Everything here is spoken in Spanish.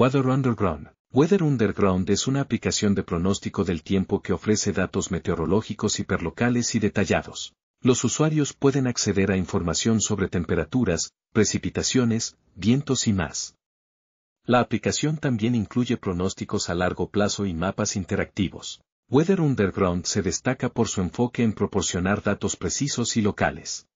Weather Underground. Weather Underground es una aplicación de pronóstico del tiempo que ofrece datos meteorológicos hiperlocales y detallados. Los usuarios pueden acceder a información sobre temperaturas, precipitaciones, vientos y más. La aplicación también incluye pronósticos a largo plazo y mapas interactivos. Weather Underground se destaca por su enfoque en proporcionar datos precisos y locales.